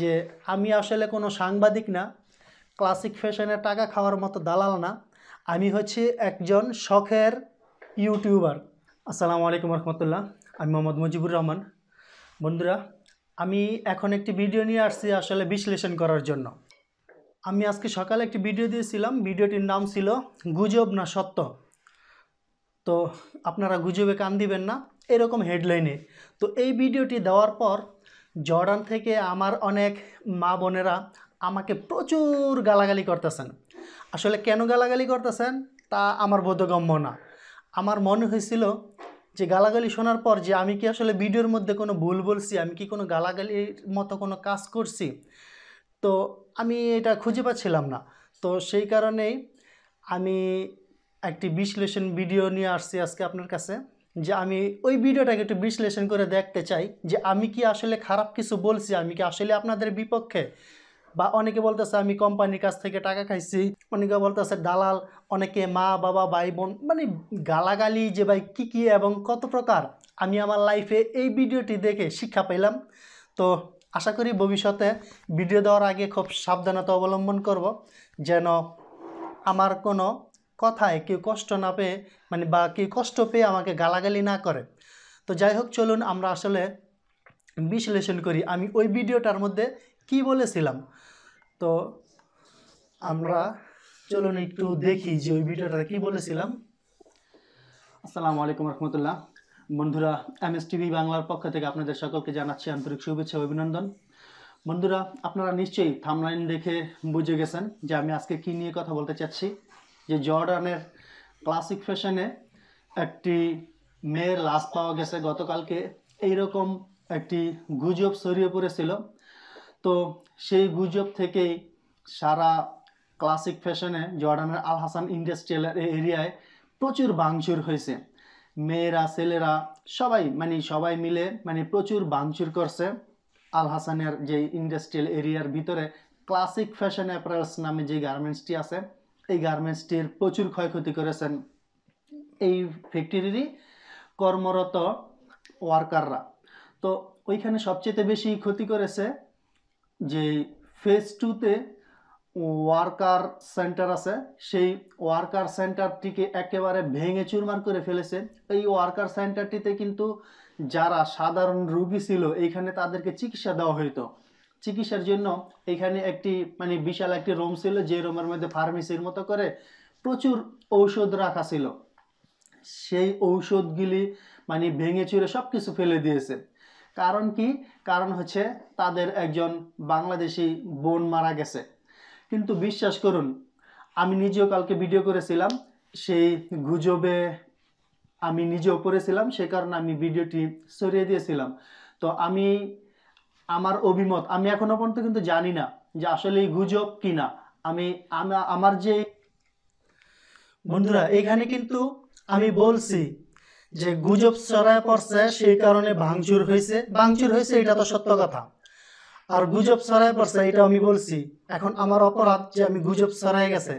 যে আমি আসলে কোনো সাংবাদিক না ক্লাসিক ফ্যাশনে টাকা খাওয়ার মতো দালাল না আমি হচ্ছে একজন শখের ইউটিউবার আসসালামু আলাইকুম রহমতুল্লাহ আমি মোহাম্মদ মুজিবুর রহমান বন্ধুরা আমি এখন একটি ভিডিও নিয়ে আসছি আসলে বিশ্লেষণ করার জন্য আমি আজকে সকালে একটি ভিডিও দিয়েছিলাম ভিডিওটির নাম ছিল গুজব না সত্য তো আপনারা গুজবে কান দিবেন না এরকম হেডলাইনে তো এই ভিডিওটি দেওয়ার পর জর্ডান থেকে আমার অনেক মা বোনেরা আমাকে প্রচুর গালাগালি করতেছেন আসলে কেন গালাগালি করতেছেন তা আমার বোধগম্য না আমার মনে হয়েছিল যে গালাগালি শোনার পর যে আমি কি আসলে ভিডিওর মধ্যে কোনো ভুল বলছি আমি কি কোনো গালাগালির মতো কোনো কাজ করছি তো আমি এটা খুঁজে পাচ্ছিলাম না তো সেই কারণেই আমি একটি বিশ্লেষণ ভিডিও নিয়ে আসছি আজকে আপনার কাছে যে আমি ওই ভিডিওটাকে একটু বিশ্লেষণ করে দেখতে চাই যে আমি কি আসলে খারাপ কিছু বলছি আমি কি আসলে আপনাদের বিপক্ষে বা অনেকে বলতেছে আমি কোম্পানির কাছ থেকে টাকা খাইছি অনেকে বলতেছে দালাল অনেকে মা বাবা ভাই বোন মানে গালাগালি যে ভাই কী কী এবং কত প্রকার আমি আমার লাইফে এই ভিডিওটি দেখে শিক্ষা পেলাম তো আশা করি ভবিষ্যতে ভিডিও দেওয়ার আগে খুব সাবধানতা অবলম্বন করব যেন আমার কোনো কথায় কেউ কষ্ট না পেয়ে মানে বা কেউ কষ্ট পেয়ে আমাকে গালাগালি না করে তো যাই হোক চলুন আমরা আসলে বিশ্লেষণ করি আমি ওই ভিডিওটার মধ্যে কি বলেছিলাম তো আমরা চলুন একটু দেখি যে ওই ভিডিওটা কি বলেছিলাম আসসালামু আলাইকুম রহমতুল্লাহ বন্ধুরা এম এস টিভি বাংলার পক্ষ থেকে আপনাদের সকলকে জানাচ্ছি আন্তরিক শুভেচ্ছা অভিনন্দন বন্ধুরা আপনারা নিশ্চয়ই থামলাইন দেখে বুঝে গেছেন যে আমি আজকে কি নিয়ে কথা বলতে চাচ্ছি যে জর্ডানের ক্লাসিক ফ্যাশনে একটি মেয়ের লাশ পাওয়া গেছে গতকালকে এইরকম একটি গুজব ছড়িয়ে পড়েছিল তো সেই গুজব থেকেই সারা ক্লাসিক ফ্যাশনে জর্ডানের আল হাসান ইন্ডাস্ট্রিয়াল এরিয়ায় প্রচুর ভাঙচুর হয়েছে মেয়েরা ছেলেরা সবাই মানে সবাই মিলে মানে প্রচুর ভাঙচুর করছে আল হাসানের যে ইন্ডাস্ট্রিয়াল এরিয়ার ভিতরে ক্লাসিক ফ্যাশন অ্যাপারেলস নামে যে গার্মেন্টসটি আছে এই গার্মেন্টসটির প্রচুর ক্ষয়ক্ষতি করেছেন এই ফ্যাক্টরিরই কর্মরত ওয়ার্কাররা তো ওইখানে সবচেয়ে বেশি ক্ষতি করেছে যে ফেজ টুতে ওয়ার্কার সেন্টার আছে সেই ওয়ার্কার সেন্টারটিকে একেবারে ভেঙে চুরমার করে ফেলেছে এই ওয়ার্কার সেন্টারটিতে কিন্তু যারা সাধারণ রুগী ছিল এইখানে তাদেরকে চিকিৎসা দেওয়া হইতো চিকিৎসার জন্য এখানে একটি মানে বিশাল একটি রুম ছিল যে রুমের মধ্যে ফার্মেসির মতো করে প্রচুর ঔষধ রাখা ছিল সেই ঔষধগুলি মানে ভেঙে চুরে সব কিছু ফেলে দিয়েছে কারণ কি কারণ হচ্ছে তাদের একজন বাংলাদেশি বোন মারা গেছে কিন্তু বিশ্বাস করুন আমি নিজেও কালকে ভিডিও করেছিলাম সেই গুজবে আমি নিজেও পড়েছিলাম সে কারণে আমি ভিডিওটি সরিয়ে দিয়েছিলাম তো আমি আমার অভিমত আমি এখনো পর্যন্ত কিন্তু জানি না যে আসলে গুজব কিনা আমি আমার যে বন্ধুরা এখানে কিন্তু আমি বলছি যে গুজব ছড়ায় পড়ছে সেই কারণে ভাঙচুর হয়েছে ভাঙচুর হয়েছে এটা তো সত্য কথা আর গুজব ছড়ায় পড়ছে এটা আমি বলছি এখন আমার অপরাধ যে আমি গুজব ছড়ায় গেছে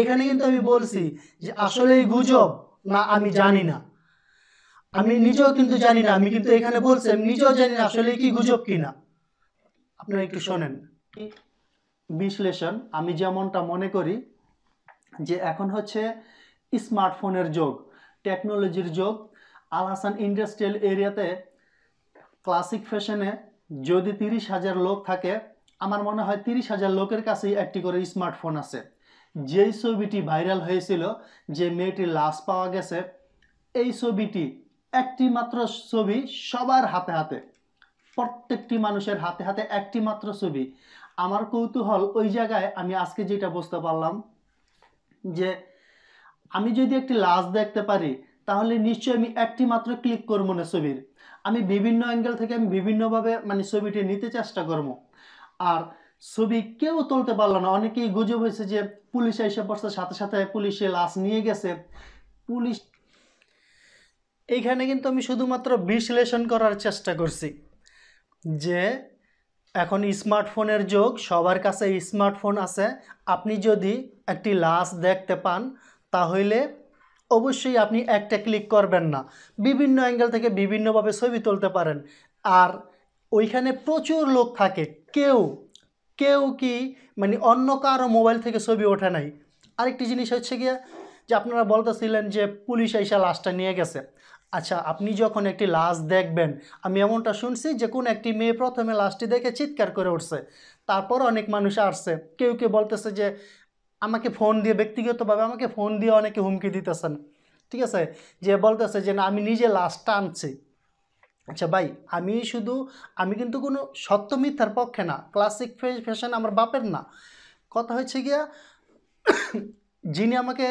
এখানে কিন্তু আমি বলছি যে আসলে এই গুজব না আমি জানি না আমি নিজেও কিন্তু জানি না আমি কিন্তু এখানে বলছি আমি নিজেও জানি না আসলে কি গুজব কিনা আপনি একটু শোনেন বিশ্লেষণ আমি যেমনটা মনে করি যে এখন হচ্ছে স্মার্টফোনের যোগ টেকনোলজির যোগ হাসান ইন্ডাস্ট্রিয়াল এরিয়াতে ক্লাসিক ফ্যাশনে যদি তিরিশ হাজার লোক থাকে আমার মনে হয় তিরিশ হাজার লোকের কাছেই একটি করে স্মার্টফোন আছে যেই ছবিটি ভাইরাল হয়েছিল যে মেয়েটির লাশ পাওয়া গেছে এই ছবিটি একটি মাত্র ছবি সবার হাতে হাতে প্রত্যেকটি মানুষের হাতে হাতে একটি মাত্র ছবি আমার কৌতূহল ওই জায়গায় আমি আজকে যেটা বুঝতে পারলাম যে আমি যদি একটি লাশ দেখতে পারি তাহলে নিশ্চয়ই আমি একটি মাত্র ক্লিক করবো না ছবির আমি বিভিন্ন অ্যাঙ্গেল থেকে আমি বিভিন্নভাবে মানে ছবিটি নিতে চেষ্টা করবো আর ছবি কেউ তুলতে পারলো না অনেকেই গুজব হয়েছে যে পুলিশ এসে পড়ছে সাথে সাথে পুলিশে লাশ নিয়ে গেছে পুলিশ এইখানে কিন্তু আমি শুধুমাত্র বিশ্লেষণ করার চেষ্টা করছি যে এখন স্মার্টফোনের যোগ সবার কাছে স্মার্টফোন আছে আপনি যদি একটি লাশ দেখতে পান তাহলে অবশ্যই আপনি একটা ক্লিক করবেন না বিভিন্ন অ্যাঙ্গেল থেকে বিভিন্নভাবে ছবি তুলতে পারেন আর ওইখানে প্রচুর লোক থাকে কেউ কেউ কি মানে অন্য কারো মোবাইল থেকে ছবি ওঠে নাই আরেকটি জিনিস হচ্ছে গিয়ে যে আপনারা বলতেছিলেন যে পুলিশ এসে লাশটা নিয়ে গেছে আচ্ছা আপনি যখন একটি লাশ দেখবেন আমি এমনটা শুনছি যে কোন একটি মেয়ে প্রথমে লাশটি দেখে চিৎকার করে উঠছে তারপর অনেক মানুষ আসছে কেউ কেউ বলতেছে যে আমাকে ফোন দিয়ে ব্যক্তিগতভাবে আমাকে ফোন দিয়ে অনেকে হুমকি দিতেছেন ঠিক আছে যে বলতেছে যে না আমি নিজে লাশটা আনছি আচ্ছা ভাই আমি শুধু আমি কিন্তু কোনো সত্য মিথ্যার পক্ষে না ক্লাসিক ফ্যাশন আমার বাপের না কথা হচ্ছে গিয়া যিনি আমাকে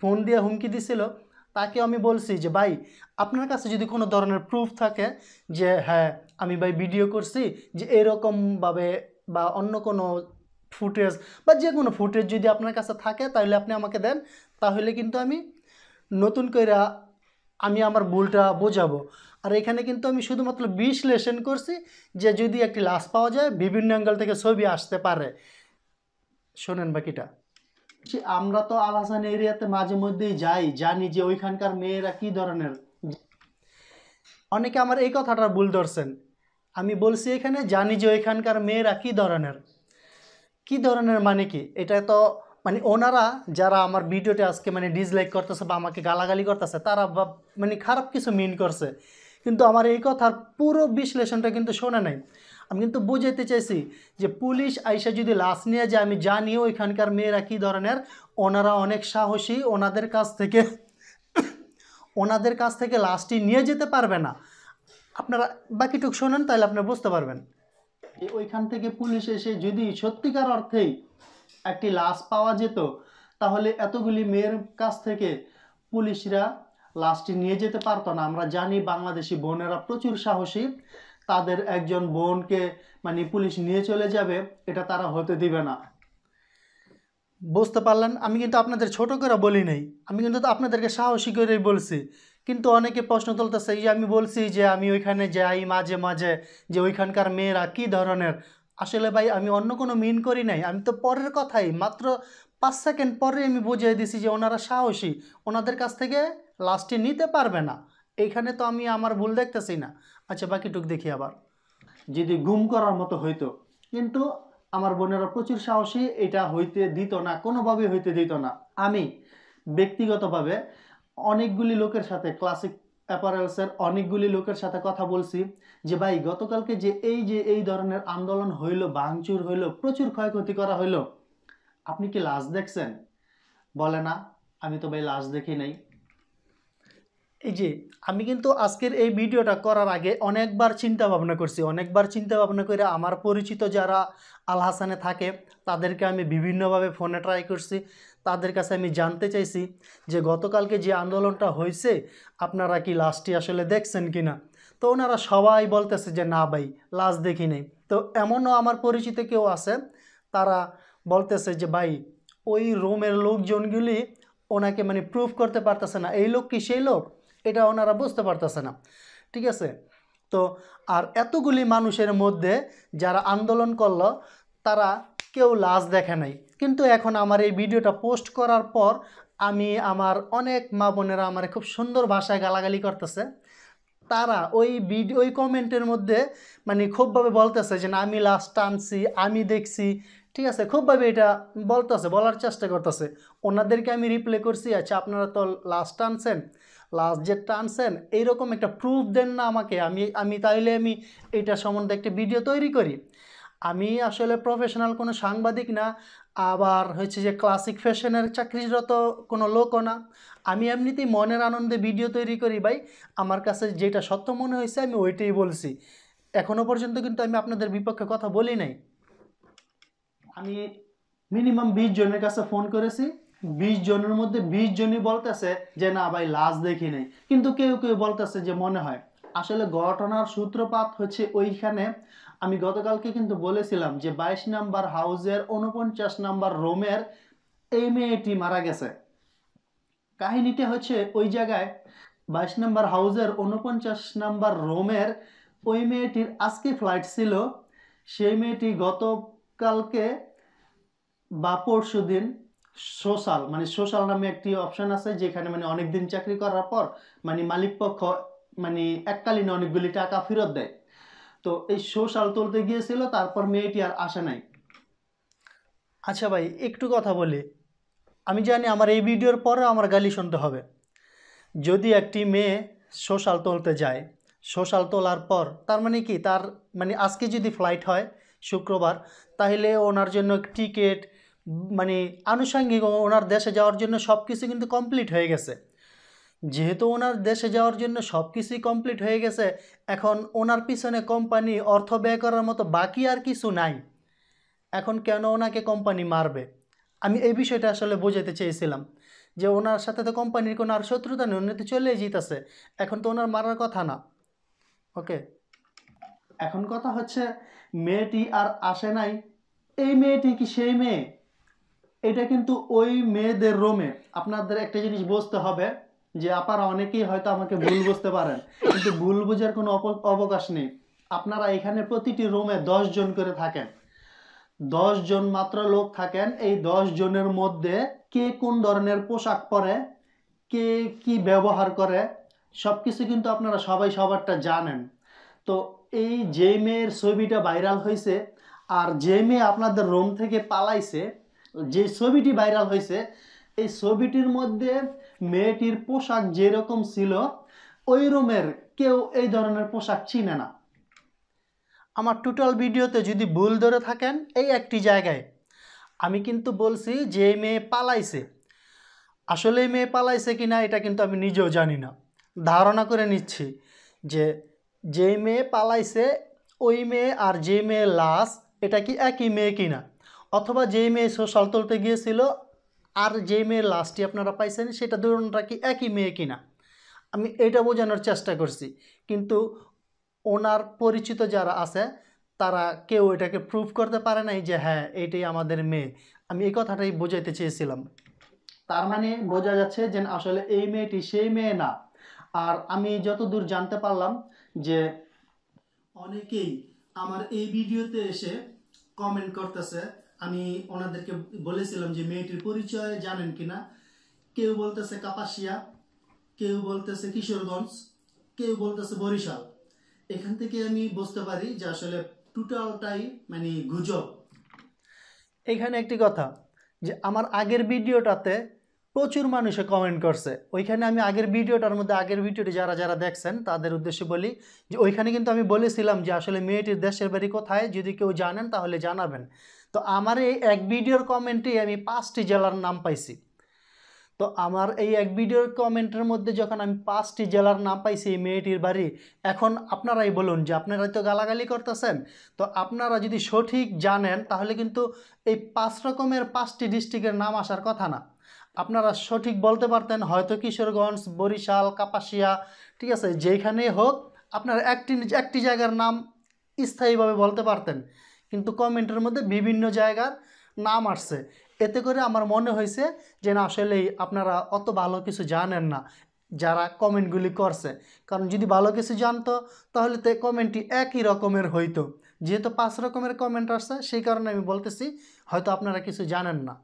ফোন দিয়ে হুমকি দিছিল তাকে আমি বলছি যে ভাই আপনার কাছে যদি কোনো ধরনের প্রুফ থাকে যে হ্যাঁ আমি ভাই ভিডিও করছি যে এরকমভাবে বা অন্য কোনো ফুটেজ বা যে কোনো ফুটেজ যদি আপনার কাছে থাকে তাহলে আপনি আমাকে দেন তাহলে কিন্তু আমি নতুন করে আমি আমার ভুলটা বোঝাবো আর এখানে কিন্তু আমি শুধুমাত্র বিশ্লেষণ করছি যে যদি একটি লাশ পাওয়া যায় বিভিন্ন অ্যাঙ্গেল থেকে ছবি আসতে পারে শোনেন বাকিটা আমরা তো আল হাসান এরিয়াতে মাঝে মধ্যেই যাই জানি যে ওইখানকার মেয়েরা কি ধরনের অনেকে আমার এই কথাটা ভুল ধরছেন আমি বলছি এখানে জানি যে ওইখানকার মেয়েরা কি ধরনের কি ধরনের মানে কি এটা তো মানে ওনারা যারা আমার ভিডিওটি আজকে মানে ডিসলাইক করতেছে বা আমাকে গালাগালি করতেছে তারা মানে খারাপ কিছু মিন করছে কিন্তু আমার এই কথার পুরো বিশ্লেষণটা কিন্তু শোনা নাই আমি কিন্তু বুঝাইতে চাইছি যে পুলিশ আইসা যদি লাশ নিয়ে যায় আমি জানি ওইখানকার মেয়েরা কী ধরনের ওনারা অনেক সাহসী ওনাদের কাছ থেকে ওনাদের কাছ থেকে লাশটি নিয়ে যেতে পারবে না আপনারা বাকিটুক শোনেন তাহলে আপনারা বুঝতে পারবেন ওইখান থেকে পুলিশ এসে যদি সত্যিকার অর্থেই একটি লাশ পাওয়া যেত তাহলে এতগুলি মেয়ের কাছ থেকে পুলিশরা লাশটি নিয়ে যেতে পারতো না আমরা জানি বাংলাদেশি বোনেরা প্রচুর সাহসী তাদের একজন বোনকে মানে পুলিশ নিয়ে চলে যাবে এটা তারা হতে দিবে না বুঝতে পারলেন আমি কিন্তু আপনাদের ছোট করে বলি নাই আমি কিন্তু আপনাদেরকে সাহসী করেই বলছি কিন্তু অনেকে প্রশ্ন তুলতেছে যে আমি বলছি যে আমি ওইখানে যাই মাঝে মাঝে যে ওইখানকার মেয়েরা কি ধরনের আসলে ভাই আমি অন্য কোনো মিন করি নাই আমি তো পরের কথাই মাত্র পাঁচ সেকেন্ড পরে আমি বুঝিয়ে দিছি যে ওনারা সাহসী ওনাদের কাছ থেকে লাস্টে নিতে পারবে না এখানে তো আমি আমার ভুল দেখতেছি না আচ্ছা বাকিটুক দেখি আবার যদি গুম করার মতো হইতো কিন্তু আমার বোনেরা প্রচুর সাহসী এটা হইতে দিত না কোনোভাবে হইতে দিত না আমি ব্যক্তিগতভাবে অনেকগুলি লোকের সাথে ক্লাসিক অ্যাপারেলসের অনেকগুলি লোকের সাথে কথা বলছি যে ভাই গতকালকে যে এই যে এই ধরনের আন্দোলন হইল ভাঙচুর হইল প্রচুর ক্ষয়ক্ষতি করা হইল আপনি কি লাশ দেখছেন বলে না আমি তো ভাই লাশ দেখি নাই এই যে আমি কিন্তু আজকের এই ভিডিওটা করার আগে অনেকবার চিন্তা ভাবনা করছি অনেকবার চিন্তা ভাবনা করে আমার পরিচিত যারা আল হাসানে থাকে তাদেরকে আমি বিভিন্নভাবে ফোনে ট্রাই করছি তাদের কাছে আমি জানতে চাইছি যে গতকালকে যে আন্দোলনটা হয়েছে আপনারা কি লাস্টটি আসলে দেখছেন কি না তো ওনারা সবাই বলতেছে যে না ভাই লাশ দেখি নেই তো এমনও আমার পরিচিত কেউ আছে তারা বলতেছে যে ভাই ওই রোমের লোকজনগুলি ওনাকে মানে প্রুফ করতে পারতেছে না এই লোক কি সেই লোক এটা ওনারা বুঝতে পারতেছে না ঠিক আছে তো আর এতগুলি মানুষের মধ্যে যারা আন্দোলন করলো তারা কেউ লাশ দেখে নাই কিন্তু এখন আমার এই ভিডিওটা পোস্ট করার পর আমি আমার অনেক মা বোনেরা আমার খুব সুন্দর ভাষায় গালাগালি করতেছে তারা ওই ভিডিও ওই কমেন্টের মধ্যে মানে খুবভাবে বলতেছে যে না আমি লাস্ট টানছি আমি দেখছি ঠিক আছে খুবভাবে এটা বলতেছে বলার চেষ্টা করতেছে ওনাদেরকে আমি রিপ্লে করছি আচ্ছা আপনারা তো লাস্ট টানছেন লাস্ট যে টানছেন এইরকম একটা প্রুফ দেন না আমাকে আমি আমি তাইলে আমি এটা সম্বন্ধে একটা ভিডিও তৈরি করি আমি আসলে প্রফেশনাল কোনো সাংবাদিক না আবার হচ্ছে যে ক্লাসিক ফ্যাশনের চাকরিরত কোনো লোকও না আমি এমনিতেই মনের আনন্দে ভিডিও তৈরি করি ভাই আমার কাছে যেটা সত্য মনে হয়েছে আমি ওইটাই বলছি এখনও পর্যন্ত কিন্তু আমি আপনাদের বিপক্ষে কথা বলি নাই আমি মিনিমাম বিশ জনের কাছে ফোন করেছি বিশ জনের মধ্যে বিশ জনই বলতেছে যে না ভাই লাশ দেখি নেই কিন্তু কেউ কেউ বলতেছে যে মনে হয় আসলে ঘটনার সূত্রপাত হচ্ছে ওইখানে আমি গতকালকে কিন্তু বলেছিলাম যে বাইশ নাম্বার হাউজের উনপঞ্চাশ নাম্বার রোমের এই মেয়েটি মারা গেছে কাহিনীটা হচ্ছে ওই জায়গায় বাইশ নাম্বার হাউজের উনপঞ্চাশ নাম্বার রোমের ওই মেয়েটির আজকে ফ্লাইট ছিল সেই মেয়েটি গতকালকে বা পরশু দিন সোশ্যাল মানে সোশ্যাল নামে একটি অপশান আছে যেখানে মানে অনেক দিন চাকরি করার পর মানে মালিক পক্ষ মানে এককালীন অনেকগুলি টাকা ফেরত দেয় তো এই সোশ্যাল তুলতে গিয়েছিল তারপর মেয়েটি আর আসে নাই আচ্ছা ভাই একটু কথা বলি আমি জানি আমার এই ভিডিওর পরে আমার গালি শুনতে হবে যদি একটি মেয়ে সোশ্যাল তুলতে যায় সোশ্যাল তোলার পর তার মানে কি তার মানে আজকে যদি ফ্লাইট হয় শুক্রবার তাহলে ওনার জন্য টিকিট মানে আনুষঙ্গিক ওনার দেশে যাওয়ার জন্য সব কিছু কিন্তু কমপ্লিট হয়ে গেছে যেহেতু ওনার দেশে যাওয়ার জন্য সব কিছুই কমপ্লিট হয়ে গেছে এখন ওনার পিছনে কোম্পানি অর্থ ব্যয় করার মতো বাকি আর কিছু নাই এখন কেন ওনাকে কোম্পানি মারবে আমি এই বিষয়টা আসলে বোঝাতে চেয়েছিলাম যে ওনার সাথে তো কোম্পানির কোনো আর শত্রুতা নেই উন্নতি চলে জিতাছে এখন তো ওনার মারার কথা না ওকে এখন কথা হচ্ছে মেয়েটি আর আসে নাই এই মেয়েটি কি সেই মেয়ে এটা কিন্তু ওই মেয়েদের রোমে আপনাদের একটা জিনিস বুঝতে হবে যে আপনারা অনেকেই হয়তো আমাকে ভুল বুঝতে পারেন কিন্তু ভুল বুঝার কোনো অবকাশ নেই আপনারা এখানে প্রতিটি রোমে দশ জন করে থাকেন দশ জন মাত্র লোক থাকেন এই দশ জনের মধ্যে কে কোন ধরনের পোশাক পরে কে কি ব্যবহার করে সব কিছু কিন্তু আপনারা সবাই সবারটা জানেন তো এই যে মেয়ের ছবিটা ভাইরাল হয়েছে আর যে মেয়ে আপনাদের রোম থেকে পালাইছে যে ছবিটি ভাইরাল হয়েছে এই ছবিটির মধ্যে মেয়েটির পোশাক যেরকম ছিল ওই রুমের কেউ এই ধরনের পোশাক চিনে না আমার টোটাল ভিডিওতে যদি ভুল ধরে থাকেন এই একটি জায়গায় আমি কিন্তু বলছি যে মেয়ে পালাইছে আসলে মেয়ে পালাইছে কি না এটা কিন্তু আমি নিজেও জানি না ধারণা করে নিচ্ছি যে যে মেয়ে পালাইছে ওই মেয়ে আর যে মেয়ে লাশ এটা কি একই মেয়ে কিনা অথবা যেই মেয়ে সোশ্যাল তুলতে গিয়েছিল আর যে মেয়ের লাস্টটি আপনারা পাইছেন সেটা ধরুনটা কি একই মেয়ে কিনা আমি এটা বোঝানোর চেষ্টা করছি কিন্তু ওনার পরিচিত যারা আছে তারা কেউ এটাকে প্রুভ করতে পারে নাই যে হ্যাঁ এটাই আমাদের মেয়ে আমি এই কথাটাই বোঝাইতে চেয়েছিলাম তার মানে বোঝা যাচ্ছে যে আসলে এই মেয়েটি সেই মেয়ে না আর আমি যতদূর জানতে পারলাম যে অনেকেই আমার এই ভিডিওতে এসে কমেন্ট করতেছে আমি ওনাদেরকে বলেছিলাম যে মেয়েটির পরিচয় জানেন কিনা কেউ বলতেছে কাপাসিয়া কেউ বলতেছে কিশোরগঞ্জ কেউ বলতেছে বরিশাল এখান থেকে আমি বুঝতে পারি যে আসলে টোটালটাই মানে গুজব এখানে একটি কথা যে আমার আগের ভিডিওটাতে প্রচুর মানুষে কমেন্ট করছে ওইখানে আমি আগের ভিডিওটার মধ্যে আগের ভিডিওটি যারা যারা দেখছেন তাদের উদ্দেশ্যে বলি যে ওইখানে কিন্তু আমি বলেছিলাম যে আসলে মেয়েটির দেশের বাড়ি কোথায় যদি কেউ জানেন তাহলে জানাবেন তো আমার এই এক ভিডিওর কমেন্টে আমি পাঁচটি জেলার নাম পাইছি তো আমার এই এক ভিডিওর কমেন্টের মধ্যে যখন আমি পাঁচটি জেলার নাম পাইছি এই মেয়েটির বাড়ি এখন আপনারাই বলুন যে আপনারা তো গালাগালি করতেছেন তো আপনারা যদি সঠিক জানেন তাহলে কিন্তু এই পাঁচ রকমের পাঁচটি ডিস্ট্রিক্টের নাম আসার কথা না আপনারা সঠিক বলতে পারতেন হয়তো কিশোরগঞ্জ বরিশাল কাপাসিয়া ঠিক আছে যেখানে হোক আপনারা একটি একটি জায়গার নাম স্থায়ীভাবে বলতে পারতেন কিন্তু কমেন্টের মধ্যে বিভিন্ন জায়গার নাম আসছে এতে করে আমার মনে হয়েছে যে না আসলেই আপনারা অত ভালো কিছু জানেন না যারা কমেন্টগুলি করছে কারণ যদি ভালো কিছু জানতো তাহলে তো কমেন্টটি একই রকমের হইতো যেহেতু পাঁচ রকমের কমেন্ট আসছে সেই কারণে আমি বলতেছি হয়তো আপনারা কিছু জানেন না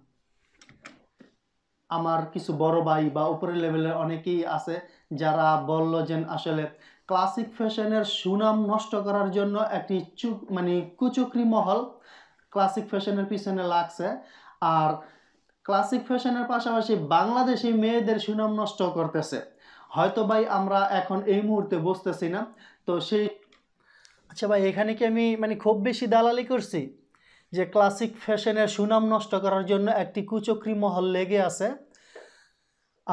আমার কিছু বড় ভাই বা উপরের লেভেলের অনেকেই আছে যারা বলল যে আসলে ক্লাসিক ফ্যাশনের সুনাম নষ্ট করার জন্য একটি চুক মানে কুচুকরি মহল ক্লাসিক ফ্যাশনের পিছনে লাগছে আর ক্লাসিক ফ্যাশনের পাশাপাশি বাংলাদেশি মেয়েদের সুনাম নষ্ট করতেছে হয়তো ভাই আমরা এখন এই মুহূর্তে বসতেছি না তো সেই আচ্ছা ভাই এখানে কি আমি মানে খুব বেশি দালালি করছি যে ক্লাসিক ফ্যাশনের সুনাম নষ্ট করার জন্য একটি কুচক্রি মহল লেগে আছে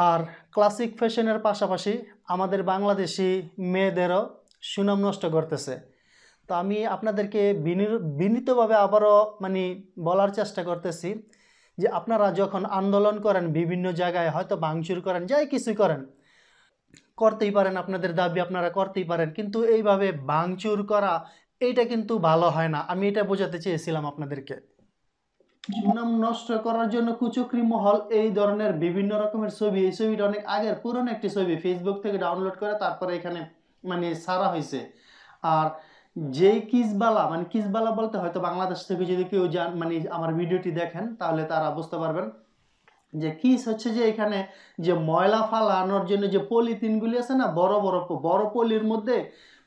আর ক্লাসিক ফ্যাশনের পাশাপাশি আমাদের বাংলাদেশি মেয়েদেরও সুনাম নষ্ট করতেছে তো আমি আপনাদেরকে বিনীতভাবে আবারও মানে বলার চেষ্টা করতেছি যে আপনারা যখন আন্দোলন করেন বিভিন্ন জায়গায় হয়তো ভাঙচুর করেন যাই কিছু করেন করতেই পারেন আপনাদের দাবি আপনারা করতেই পারেন কিন্তু এইভাবে ভাঙচুর করা এইটা কিন্তু ভালো হয় না আমি এটা বোঝাতে চেয়েছিলাম আপনাদেরকে সুনাম নষ্ট করার জন্য কুচক্রি মহল এই ধরনের বিভিন্ন রকমের ছবি এই ছবিটা অনেক আগের পুরনো একটি ছবি ফেসবুক থেকে ডাউনলোড করে তারপরে এখানে মানে সারা হয়েছে আর যেই কিসবালা মানে কিসবালা বলতে হয়তো বাংলাদেশ থেকে যদি কেউ যান মানে আমার ভিডিওটি দেখেন তাহলে তারা বুঝতে পারবেন যে কিস হচ্ছে যে এখানে যে ময়লা ফালানোর জন্য যে পলিথিনগুলি আছে না বড় বড় বড় পলির মধ্যে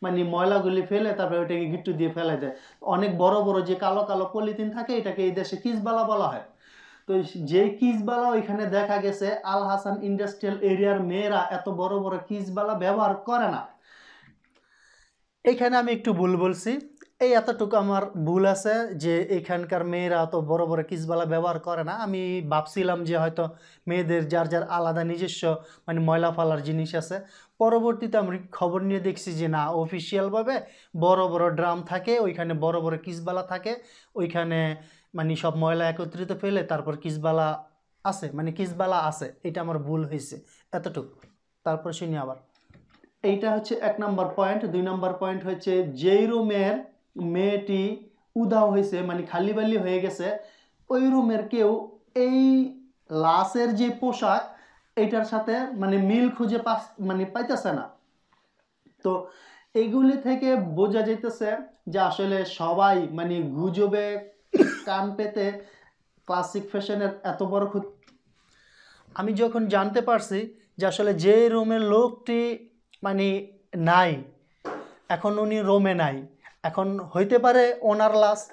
মানে ময়লাগুলি ফেলে তারপরে ওইটাকে গিট্টু দিয়ে ফেলে দেয় অনেক বড় বড় যে কালো কালো পলিথিন থাকে এটাকে এই দেশে কিসবালা বলা হয় তো যে কিসবালা ওইখানে দেখা গেছে আল হাসান ইন্ডাস্ট্রিয়াল এরিয়ার মেয়েরা এত বড় বড় কিসবালা ব্যবহার করে না এখানে আমি একটু ভুল বলছি এই এতটুকু আমার ভুল আছে যে এখানকার মেয়েরা অত বড় বড় কিসবালা ব্যবহার করে না আমি ভাবছিলাম যে হয়তো মেয়েদের যার যার আলাদা নিজস্ব মানে ময়লা ফালার জিনিস আছে পরবর্তীতে আমি খবর নিয়ে দেখছি যে না অফিসিয়ালভাবে বড় বড় ড্রাম থাকে ওইখানে বড় বড় কিসবালা থাকে ওইখানে মানে সব ময়লা একত্রিত ফেলে তারপর কিসবালা আছে মানে কিসবালা আছে এটা আমার ভুল হয়েছে এতটুকু তারপর শুনি আবার এইটা হচ্ছে এক নম্বর পয়েন্ট দুই নম্বর পয়েন্ট হচ্ছে যেই রুমের মেয়েটি উদাও হয়েছে মানে খালি বালি হয়ে গেছে ওই রুমের কেউ এই লাশের যে পোশাক এটার সাথে মানে মিল খুঁজে পাস মানে পাইতেছে না তো এগুলি থেকে বোঝা যাইতেছে যে আসলে সবাই মানে গুজবে কান পেতে ক্লাসিক ফ্যাশনের এত বড় ক্ষতি আমি যখন জানতে পারছি যে আসলে যে রোমের লোকটি মানে নাই এখন উনি রোমে নাই এখন হইতে পারে ওনার লাস্ট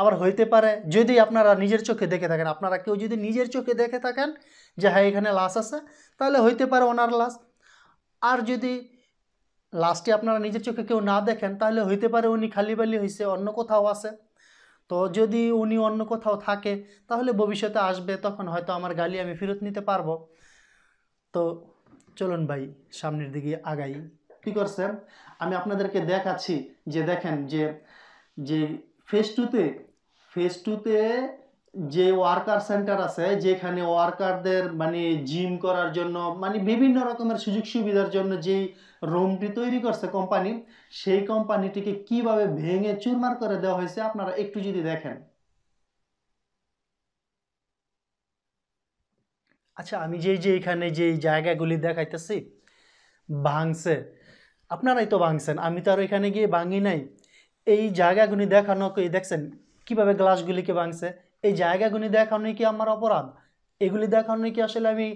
আবার হইতে পারে যদি আপনারা নিজের চোখে দেখে থাকেন আপনারা কেউ যদি নিজের চোখে দেখে থাকেন যে হ্যাঁ এখানে লাশ আছে তাহলে হইতে পারে ওনার লাশ আর যদি লাশটি আপনারা নিজের চোখে কেউ না দেখেন তাহলে হইতে পারে উনি খালি বালি হয়েছে অন্য কোথাও আছে তো যদি উনি অন্য কোথাও থাকে তাহলে ভবিষ্যতে আসবে তখন হয়তো আমার গালি আমি ফেরত নিতে পারবো তো চলুন ভাই সামনের দিকে আগাই কী করছেন আমি আপনাদেরকে দেখাচ্ছি যে দেখেন যে যে ফেস টুতে ফেস টুতে যে ওয়ার্কার সেন্টার আছে যেখানে ওয়ার্কারদের মানে জিম করার জন্য মানে বিভিন্ন রকমের সুযোগ সুবিধার জন্য যেই রুমটি তৈরি করছে কোম্পানি সেই কোম্পানিটিকে কিভাবে ভেঙে চুরমার করে দেওয়া হয়েছে আপনারা একটু যদি দেখেন আচ্ছা আমি যেই যে এখানে যেই জায়গাগুলি দেখাইতেছি ভাঙছে আপনারাই তো ভাঙছেন আমি তো আর এখানে গিয়ে ভাঙি নাই এই জায়গাগুলি দেখানো দেখছেন কিভাবে গ্লাসগুলিকে ভাঙছে এই জায়গাগুলি দেখানোই কি আমার অপরাধ এগুলি দেখানোই কি আসলে আমি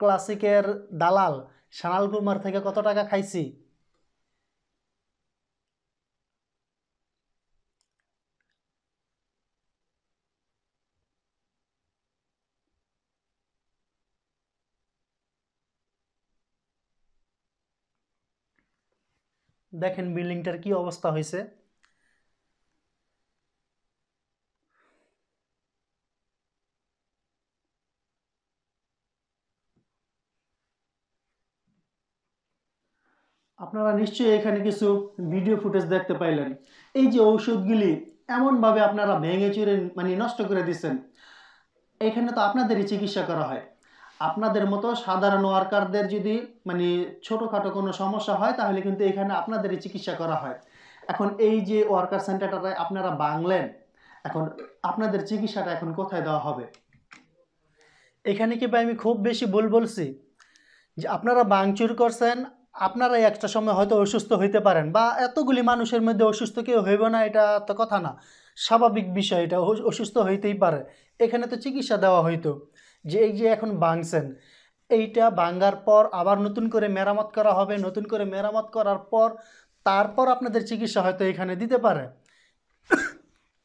ক্লাসিকের দালাল সানাল কুমার থেকে কত টাকা খাইছি দেখেন বিল্ডিংটার কি অবস্থা হয়েছে আপনারা নিশ্চয়ই এখানে কিছু ভিডিও ফুটেজ দেখতে পাইলেন এই যে ঔষধগুলি এমনভাবে আপনারা ভেঙে চুরে মানে নষ্ট করে দিচ্ছেন এখানে তো আপনাদেরই চিকিৎসা করা হয় আপনাদের মতো সাধারণ ওয়ার্কারদের যদি মানে ছোটোখাটো কোনো সমস্যা হয় তাহলে কিন্তু এখানে আপনাদেরই চিকিৎসা করা হয় এখন এই যে ওয়ার্কার সেন্টারটায় আপনারা বাংলেন এখন আপনাদের চিকিৎসাটা এখন কোথায় দেওয়া হবে এখানে কি ভাই আমি খুব বেশি ভুল বলছি যে আপনারা বাংচুর করছেন আপনারাই একটা সময় হয়তো অসুস্থ হইতে পারেন বা এতগুলি মানুষের মধ্যে অসুস্থ কেউ হইব না এটা তো কথা না স্বাভাবিক বিষয় এটা অসুস্থ হইতেই পারে এখানে তো চিকিৎসা দেওয়া হইতো যে এই যে এখন ভাঙছেন এইটা ভাঙ্গার পর আবার নতুন করে মেরামত করা হবে নতুন করে মেরামত করার পর তারপর আপনাদের চিকিৎসা হয়তো এখানে দিতে পারে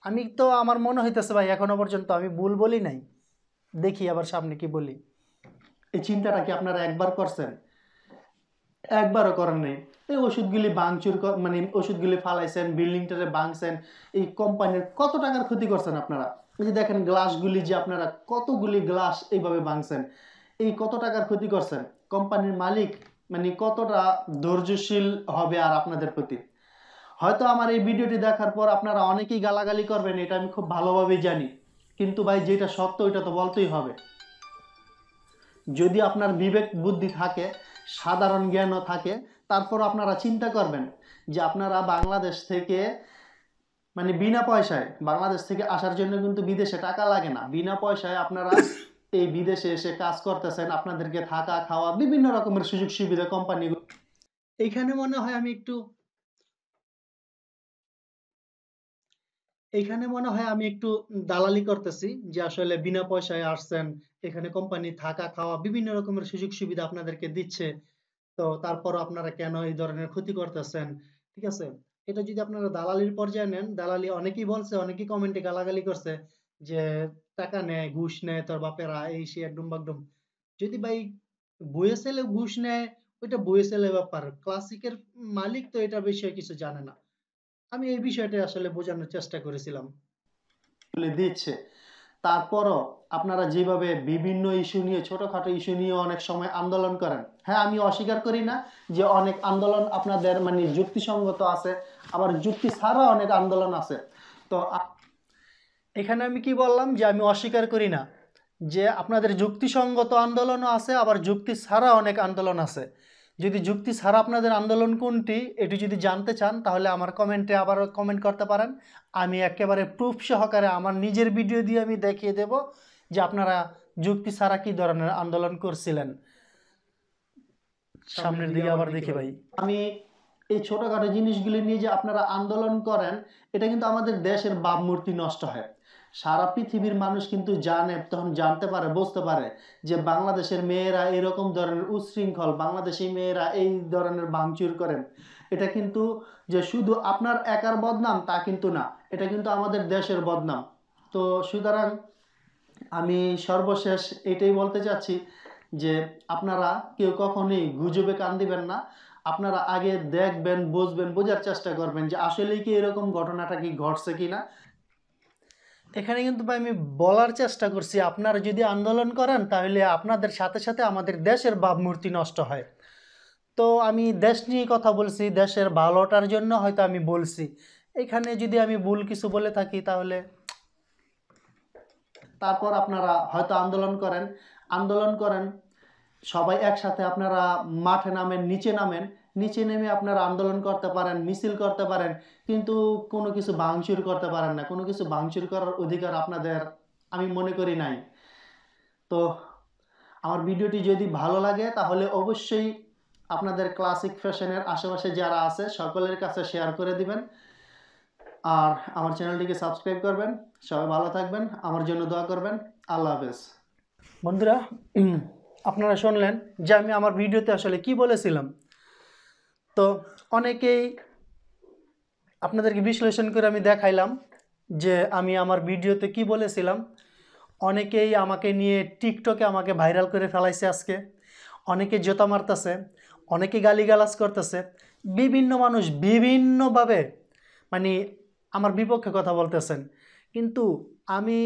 আমি তো আমার মনে হইতেছে ভাই এখনও পর্যন্ত আমি ভুল বলি নাই দেখি আবার সামনে কি বলি এই চিন্তাটা কি আপনারা একবার করছেন একবারও করেন নাই এই ওষুধগুলি ভাঙচুর মানে ওষুধগুলি ফালাইছেন বিল্ডিংটারে ভাঙছেন এই কোম্পানির কত টাকার ক্ষতি করছেন আপনারা এই যে দেখেন গ্লাসগুলি যে আপনারা কতগুলি গ্লাস এইভাবে ভাঙছেন এই কত টাকার ক্ষতি করছেন কোম্পানির মালিক মানে কতটা ধৈর্যশীল হবে আর আপনাদের প্রতি হয়তো আমার এই ভিডিওটি দেখার পর আপনারা অনেকেই গালাগালি করবেন এটা আমি খুব ভালোভাবেই জানি কিন্তু ভাই যেটা সত্য ওইটা তো বলতেই হবে যদি আপনার বিবেক বুদ্ধি থাকে সাধারণ জ্ঞানও থাকে তারপর আপনারা চিন্তা করবেন যে আপনারা বাংলাদেশ থেকে মানে বিনা পয়সায় বাংলাদেশ থেকে আসার জন্য কিন্তু বিদেশে টাকা লাগে না বিনা পয়সায় আপনারা এই বিদেশে এসে কাজ করতেছেন আপনাদেরকে থাকা খাওয়া বিভিন্ন রকমের সুযোগ সুবিধা কোম্পানি এইখানে মনে হয় আমি একটু এখানে মনে হয় আমি একটু দালালি করতেছি যে আসলে বিনা পয়সায় আসছেন এখানে কোম্পানি থাকা খাওয়া বিভিন্ন রকমের সুযোগ সুবিধা আপনাদেরকে দিচ্ছে তো তারপর আপনারা কেন এই ধরনের ক্ষতি করতেছেন ঠিক আছে এটা যদি আপনারা দালালির পর্যায়ে নেন দালালি অনেকেই বলছে অনেকেই কমেন্টে গালাগালি করছে যে টাকা নেয় ঘুষ নেয় তোর বাপেরা এই সে একদম একদম যদি ভাই বইয়ে ছেলে ঘুষ নেয় ওইটা বইয়ে ছেলে ব্যাপার ক্লাসিকের মালিক তো এটা বিষয়ে কিছু জানে না আমি এই বিষয়টা আসলে বোঝানোর চেষ্টা করেছিলাম দিচ্ছে তারপরও আপনারা যেভাবে বিভিন্ন ইস্যু নিয়ে ছোটখাটো ইস্যু নিয়ে অনেক সময় আন্দোলন করেন হ্যাঁ আমি অস্বীকার করি না যে অনেক আন্দোলন আপনাদের মানে যুক্তিসঙ্গত আছে আবার যুক্তি ছাড়া অনেক আন্দোলন আছে তো এখানে আমি কি বললাম যে আমি অস্বীকার করি না যে আপনাদের যুক্তিসঙ্গত আন্দোলনও আছে আবার যুক্তি ছাড়া অনেক আন্দোলন আছে যদি যুক্তি ছাড়া আপনাদের আন্দোলন কোনটি এটি যদি জানতে চান তাহলে আমার কমেন্টে আবারও কমেন্ট করতে পারেন আমি একেবারে প্রুফ সহকারে আমার নিজের ভিডিও দিয়ে আমি দেখিয়ে দেব যে আপনারা যুক্তি ছাড়া কী ধরনের আন্দোলন করছিলেন সামনের দিকে আবার দেখি ভাই আমি এই ছোটোখাটো জিনিসগুলি নিয়ে যে আপনারা আন্দোলন করেন এটা কিন্তু আমাদের দেশের ভাবমূর্তি নষ্ট হয় সারা পৃথিবীর মানুষ কিন্তু জানে তখন জানতে পারে বুঝতে পারে যে বাংলাদেশের মেয়েরা এরকম ধরনের উচ্ছৃঙ্খল বাংলাদেশি মেয়েরা এই ধরনের ভাঙচুর করেন এটা কিন্তু যে শুধু আপনার একার বদনাম তা কিন্তু না এটা কিন্তু আমাদের দেশের বদনাম তো সুতরাং আমি সর্বশেষ এটাই বলতে চাচ্ছি যে আপনারা কেউ কখনোই গুজবে কান দিবেন না আপনারা আগে দেখবেন বুঝবেন বোঝার চেষ্টা করবেন যে আসলেই কি এরকম ঘটনাটা কি ঘটছে কি না এখানে কিন্তু ভাই আমি বলার চেষ্টা করছি আপনারা যদি আন্দোলন করেন তাহলে আপনাদের সাথে সাথে আমাদের দেশের ভাবমূর্তি নষ্ট হয় তো আমি দেশ নিয়ে কথা বলছি দেশের ভালোটার জন্য হয়তো আমি বলছি এখানে যদি আমি ভুল কিছু বলে থাকি তাহলে তারপর আপনারা হয়তো আন্দোলন করেন আন্দোলন করেন সবাই একসাথে আপনারা মাঠে নামেন নিচে নামেন নিচে নেমে আপনারা আন্দোলন করতে পারেন মিছিল করতে পারেন কিন্তু কোনো কিছু ভাঙচুর করতে পারেন না কোনো কিছু ভাঙচুর করার অধিকার আপনাদের আমি মনে করি নাই তো আমার ভিডিওটি যদি ভালো লাগে তাহলে অবশ্যই আপনাদের ক্লাসিক ফ্যাশনের আশেপাশে যারা আছে সকলের কাছে শেয়ার করে দিবেন আর আমার চ্যানেলটিকে সাবস্ক্রাইব করবেন সবাই ভালো থাকবেন আমার জন্য দোয়া করবেন আল্লাহ হাফেজ বন্ধুরা আপনারা শুনলেন যে আমি আমার ভিডিওতে আসলে কি বলেছিলাম তো অনেকেই আপনাদেরকে বিশ্লেষণ করে আমি দেখাইলাম যে আমি আমার ভিডিওতে কি বলেছিলাম অনেকেই আমাকে নিয়ে টিকটকে আমাকে ভাইরাল করে ফেলাইছে আজকে অনেকে জোতা মারতেছে অনেকে গালিগালাজ করতেছে বিভিন্ন মানুষ বিভিন্নভাবে মানে আমার বিপক্ষে কথা বলতেছেন কিন্তু আমি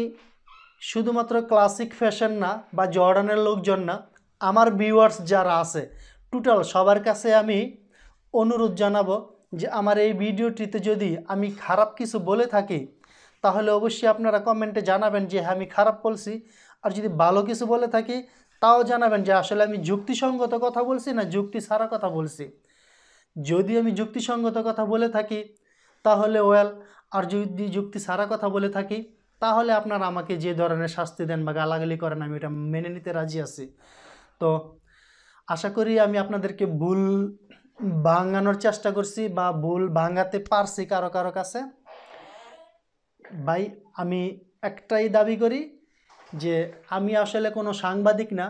শুধুমাত্র ক্লাসিক ফ্যাশন না বা জর্ডানের লোকজন না আমার ভিউয়ার্স যারা আছে টোটাল সবার কাছে আমি অনুরোধ জানাবো যে আমার এই ভিডিওটিতে যদি আমি খারাপ কিছু বলে থাকি তাহলে অবশ্যই আপনারা কমেন্টে জানাবেন যে হ্যাঁ আমি খারাপ বলছি আর যদি ভালো কিছু বলে থাকি তাও জানাবেন যে আসলে আমি যুক্তিসঙ্গত কথা বলছি না যুক্তি ছাড়া কথা বলছি যদি আমি যুক্তিসঙ্গত কথা বলে থাকি তাহলে ওয়েল আর যদি যুক্তি ছাড়া কথা বলে থাকি তাহলে আপনারা আমাকে যে ধরনের শাস্তি দেন বা গালাগালি করেন আমি এটা মেনে নিতে রাজি আছি তো আশা করি আমি আপনাদেরকে ভুল ভাঙানোর চেষ্টা করছি বা ভুল ভাঙাতে পারছি কারো কারো কাছে ভাই আমি একটাই দাবি করি যে আমি আসলে কোনো সাংবাদিক না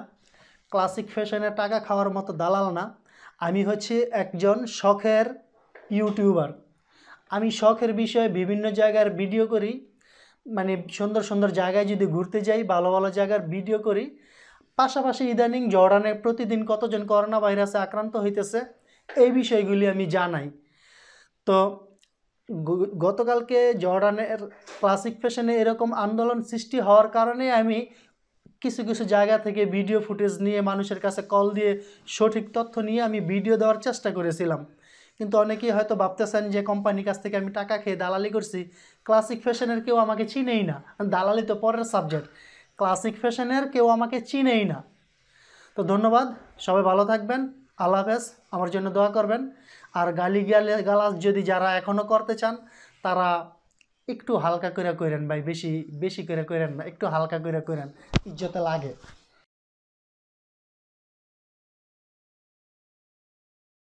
ক্লাসিক ফ্যাশনে টাকা খাওয়ার মতো দালাল না আমি হচ্ছে একজন শখের ইউটিউবার আমি শখের বিষয়ে বিভিন্ন জায়গার ভিডিও করি মানে সুন্দর সুন্দর জায়গায় যদি ঘুরতে যাই ভালো ভালো জায়গার ভিডিও করি পাশাপাশি ইদানিং জর্ডানে প্রতিদিন কতজন করোনা ভাইরাসে আক্রান্ত হইতেছে এই বিষয়গুলি আমি জানাই তো গতকালকে জর্ডানের ক্লাসিক ফ্যাশনে এরকম আন্দোলন সৃষ্টি হওয়ার কারণে আমি কিছু কিছু জায়গা থেকে ভিডিও ফুটেজ নিয়ে মানুষের কাছে কল দিয়ে সঠিক তথ্য নিয়ে আমি ভিডিও দেওয়ার চেষ্টা করেছিলাম কিন্তু অনেকেই হয়তো ভাবতেছেন যে কোম্পানির কাছ থেকে আমি টাকা খেয়ে দালালি করছি ক্লাসিক ফ্যাশনের কেউ আমাকে চিনেই না দালালি তো পরের সাবজেক্ট ক্লাসিক ফ্যাশনের কেউ আমাকে চিনেই না তো ধন্যবাদ সবাই ভালো থাকবেন আল্লাহ হাফেজ আমার জন্য দোয়া করবেন আর গালি গালাস যদি যারা এখনও করতে চান তারা একটু হালকা করে করেন ভাই বেশি বেশি করে করেন না একটু হালকা করে করেন ইজ্জতে লাগে